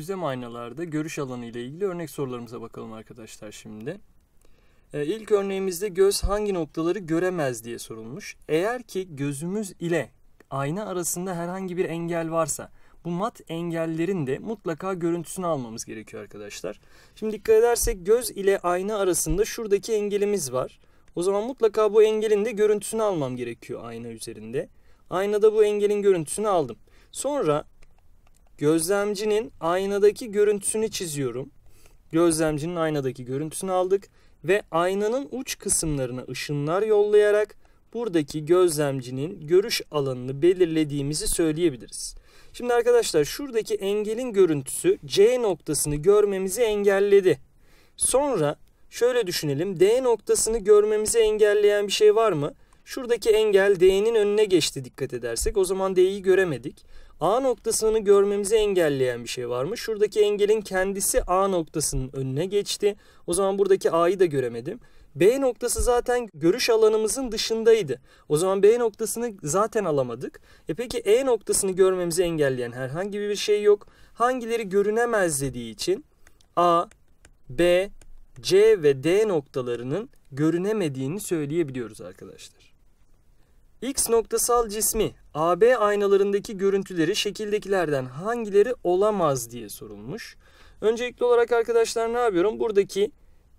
düzlem aynalarda görüş alanı ile ilgili örnek sorularımıza bakalım arkadaşlar şimdi. Ee, ilk örneğimizde göz hangi noktaları göremez diye sorulmuş. Eğer ki gözümüz ile ayna arasında herhangi bir engel varsa bu mat engellerin de mutlaka görüntüsünü almamız gerekiyor arkadaşlar. Şimdi dikkat edersek göz ile ayna arasında şuradaki engelimiz var. O zaman mutlaka bu engelin de görüntüsünü almam gerekiyor ayna üzerinde. Aynada bu engelin görüntüsünü aldım. Sonra Gözlemcinin aynadaki görüntüsünü çiziyorum. Gözlemcinin aynadaki görüntüsünü aldık ve aynanın uç kısımlarına ışınlar yollayarak buradaki gözlemcinin görüş alanını belirlediğimizi söyleyebiliriz. Şimdi arkadaşlar şuradaki engelin görüntüsü C noktasını görmemizi engelledi. Sonra şöyle düşünelim D noktasını görmemizi engelleyen bir şey var mı? Şuradaki engel D'nin önüne geçti dikkat edersek. O zaman D'yi göremedik. A noktasını görmemizi engelleyen bir şey var mı? Şuradaki engelin kendisi A noktasının önüne geçti. O zaman buradaki A'yı da göremedim. B noktası zaten görüş alanımızın dışındaydı. O zaman B noktasını zaten alamadık. E peki E noktasını görmemizi engelleyen herhangi bir şey yok. Hangileri görünemez dediği için A, B, C ve D noktalarının görünemediğini söyleyebiliyoruz arkadaşlar. X noktasal cismi AB aynalarındaki görüntüleri şekildekilerden hangileri olamaz diye sorulmuş. Öncelikli olarak arkadaşlar ne yapıyorum? Buradaki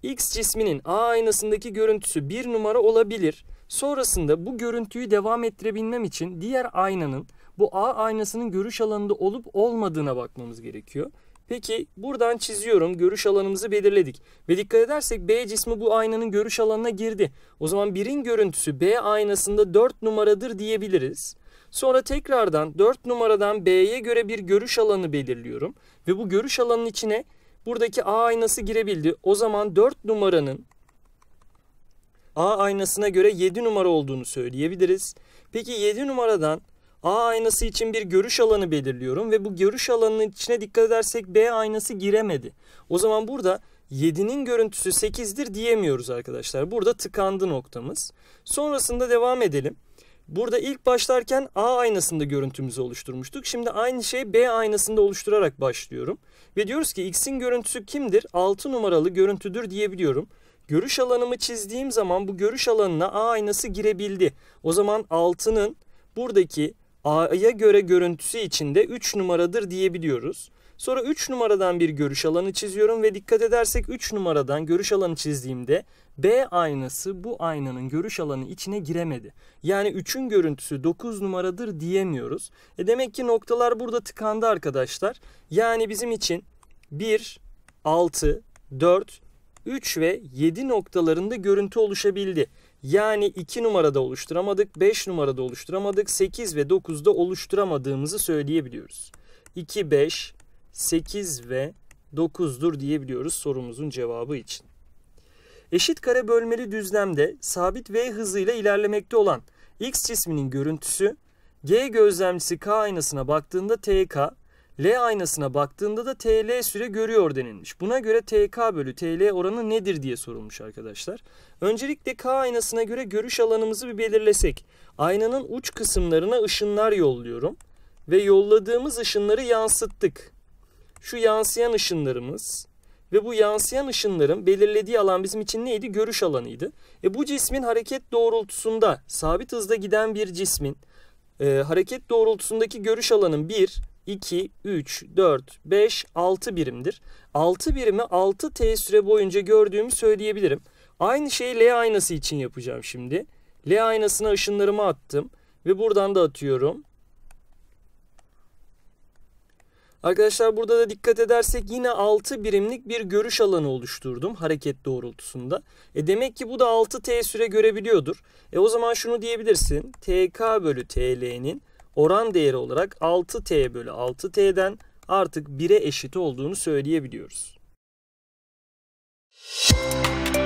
X cisminin A aynasındaki görüntüsü bir numara olabilir. Sonrasında bu görüntüyü devam ettirebilmem için diğer aynanın bu A aynasının görüş alanında olup olmadığına bakmamız gerekiyor. Peki buradan çiziyorum. Görüş alanımızı belirledik. Ve dikkat edersek B cismi bu aynanın görüş alanına girdi. O zaman birin görüntüsü B aynasında 4 numaradır diyebiliriz. Sonra tekrardan 4 numaradan B'ye göre bir görüş alanı belirliyorum. Ve bu görüş alanının içine buradaki A aynası girebildi. O zaman 4 numaranın A aynasına göre 7 numara olduğunu söyleyebiliriz. Peki 7 numaradan A aynası için bir görüş alanı belirliyorum ve bu görüş alanının içine dikkat edersek B aynası giremedi. O zaman burada 7'nin görüntüsü 8'dir diyemiyoruz arkadaşlar. Burada tıkandı noktamız. Sonrasında devam edelim. Burada ilk başlarken A aynasında görüntümüzü oluşturmuştuk. Şimdi aynı şey B aynasında oluşturarak başlıyorum. Ve diyoruz ki X'in görüntüsü kimdir? 6 numaralı görüntüdür diyebiliyorum. Görüş alanımı çizdiğim zaman bu görüş alanına A aynası girebildi. O zaman 6'nın buradaki A'ya göre görüntüsü içinde 3 numaradır diyebiliyoruz. Sonra 3 numaradan bir görüş alanı çiziyorum ve dikkat edersek 3 numaradan görüş alanı çizdiğimde B aynası bu aynanın görüş alanı içine giremedi. Yani 3'ün görüntüsü 9 numaradır diyemiyoruz. E demek ki noktalar burada tıkandı arkadaşlar. Yani bizim için 1, 6, 4, 3 ve 7 noktalarında görüntü oluşabildi. Yani 2 numarada oluşturamadık, 5 numarada oluşturamadık, 8 ve 9'da oluşturamadığımızı söyleyebiliyoruz. 2, 5, 8 ve 9'dur diyebiliyoruz sorumuzun cevabı için. Eşit kare bölmeli düzlemde sabit v hızıyla ilerlemekte olan x cisminin görüntüsü G gözlemcisi K aynasına baktığında TK L aynasına baktığında da TL süre görüyor denilmiş. Buna göre TK bölü TL oranı nedir diye sorulmuş arkadaşlar. Öncelikle K aynasına göre görüş alanımızı bir belirlesek. Aynanın uç kısımlarına ışınlar yolluyorum. Ve yolladığımız ışınları yansıttık. Şu yansıyan ışınlarımız ve bu yansıyan ışınların belirlediği alan bizim için neydi? Görüş alanıydı. E bu cismin hareket doğrultusunda sabit hızda giden bir cismin e, hareket doğrultusundaki görüş alanın 1, 2, 3, 4, 5, 6 birimdir. 6 birimi 6T süre boyunca gördüğümü söyleyebilirim. Aynı şeyi L aynası için yapacağım şimdi. L aynasına ışınlarımı attım ve buradan da atıyorum. Arkadaşlar burada da dikkat edersek yine 6 birimlik bir görüş alanı oluşturdum hareket doğrultusunda. E demek ki bu da 6 t süre görebiliyordur. E o zaman şunu diyebilirsin. TK bölü TL'nin oran değeri olarak 6t bölü 6t'den artık 1'e eşit olduğunu söyleyebiliyoruz. Müzik